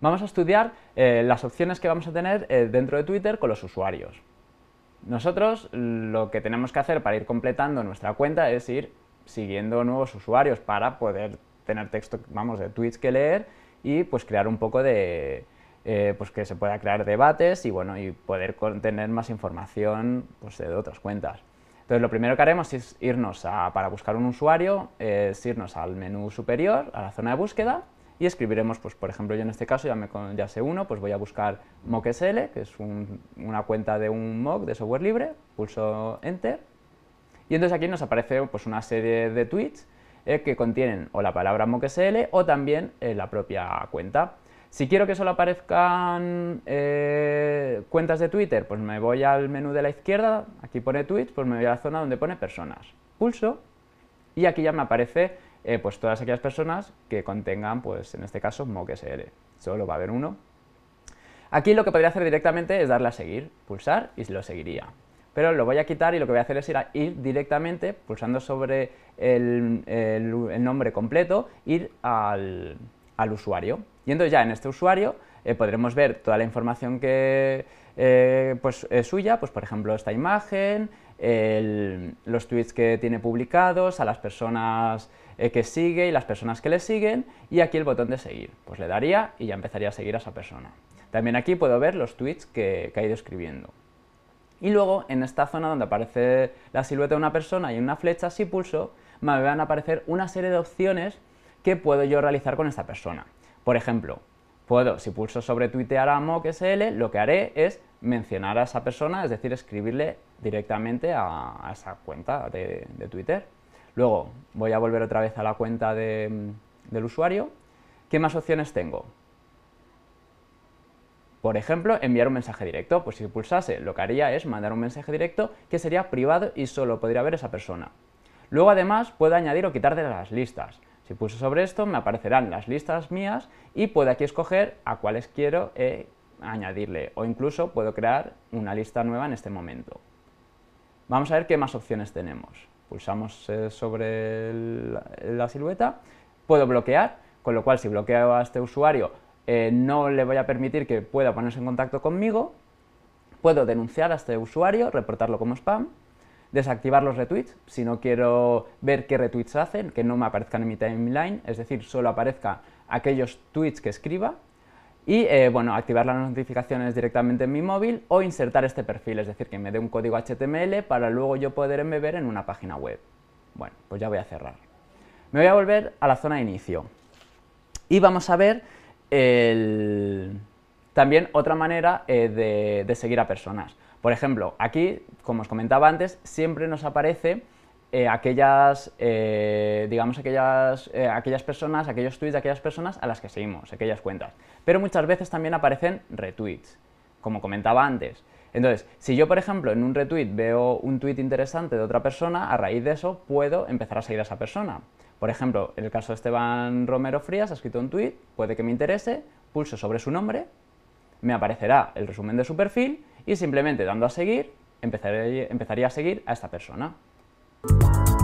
vamos a estudiar eh, las opciones que vamos a tener eh, dentro de Twitter con los usuarios. Nosotros lo que tenemos que hacer para ir completando nuestra cuenta es ir siguiendo nuevos usuarios para poder tener texto, vamos, de tweets que leer y pues crear un poco de, eh, pues que se pueda crear debates y bueno, y poder tener más información pues, de otras cuentas. Entonces lo primero que haremos es irnos a, para buscar un usuario, es irnos al menú superior, a la zona de búsqueda, y escribiremos, pues por ejemplo yo en este caso ya, me, ya sé uno, pues voy a buscar mocksl, que es una cuenta de un mock de software libre, pulso enter, y entonces aquí nos aparece pues una serie de tweets eh, que contienen o la palabra mocksl o también eh, la propia cuenta. Si quiero que solo aparezcan eh, cuentas de Twitter, pues me voy al menú de la izquierda, aquí pone tweets, pues me voy a la zona donde pone personas. Pulso y aquí ya me aparece eh, pues todas aquellas personas que contengan, pues en este caso, mock Solo va a haber uno. Aquí lo que podría hacer directamente es darle a seguir, pulsar y lo seguiría. Pero lo voy a quitar y lo que voy a hacer es ir, directamente, pulsando sobre el, nombre completo, ir al, usuario. Y entonces ya en este usuario eh, podremos ver toda la información que eh, pues, es suya, pues por ejemplo esta imagen, los tweets que tiene publicados, a las personas eh, que sigue y las personas que le siguen, y aquí el botón de seguir. Pues le daría y ya empezaría a seguir a esa persona. También aquí puedo ver los tweets que, ha ido escribiendo. Y luego, en esta zona donde aparece la silueta de una persona y una flecha, si pulso, me van a aparecer una serie de opciones que puedo yo realizar con esta persona. Por ejemplo, puedo, si pulso sobre Twitter a que lo que haré es mencionar a esa persona, es decir, escribirle directamente a, esa cuenta de Twitter. Luego voy a volver otra vez a la cuenta mm, del usuario. ¿Qué más opciones tengo? Por ejemplo, enviar un mensaje directo. Pues si pulsase, lo que haría es mandar un mensaje directo que sería privado y solo podría ver esa persona. Luego además puedo añadir o quitar de las listas. Si pulso sobre esto me aparecerán las listas mías y puedo aquí escoger a cuáles quiero eh, añadirle o incluso puedo crear una lista nueva en este momento. Vamos a ver qué más opciones tenemos. Pulsamos eh, sobre la silueta, puedo bloquear, con lo cual si bloqueo a este usuario eh, no le voy a permitir que pueda ponerse en contacto conmigo, puedo denunciar a este usuario, reportarlo como spam, desactivar los retweets, si no quiero ver qué retweets hacen, que no me aparezcan en mi timeline, es decir, solo aparezcan aquellos tweets que escriba, y eh, bueno, activar las notificaciones directamente en mi móvil o insertar este perfil, es decir, que me dé un código HTML para luego yo poder embeber en una página web. Bueno, pues ya voy a cerrar. Me voy a volver a la zona de inicio y vamos a ver el... también otra manera eh, de seguir a personas. Por ejemplo, aquí, como os comentaba antes, siempre nos aparece eh, aquellas, eh, digamos, aquellas, eh, aquellas personas, aquellos tweets de aquellas personas a las que seguimos, aquellas cuentas. Pero muchas veces también aparecen retweets, como comentaba antes. Entonces, si yo, por ejemplo, en un retweet veo un tweet interesante de otra persona, a raíz de eso puedo empezar a seguir a esa persona. Por ejemplo, en el caso de Esteban Romero Frías, ha escrito un tweet, puede que me interese, pulso sobre su nombre, me aparecerá el resumen de su perfil y simplemente dando a seguir, empezaré, empezaría a seguir a esta persona. Bye.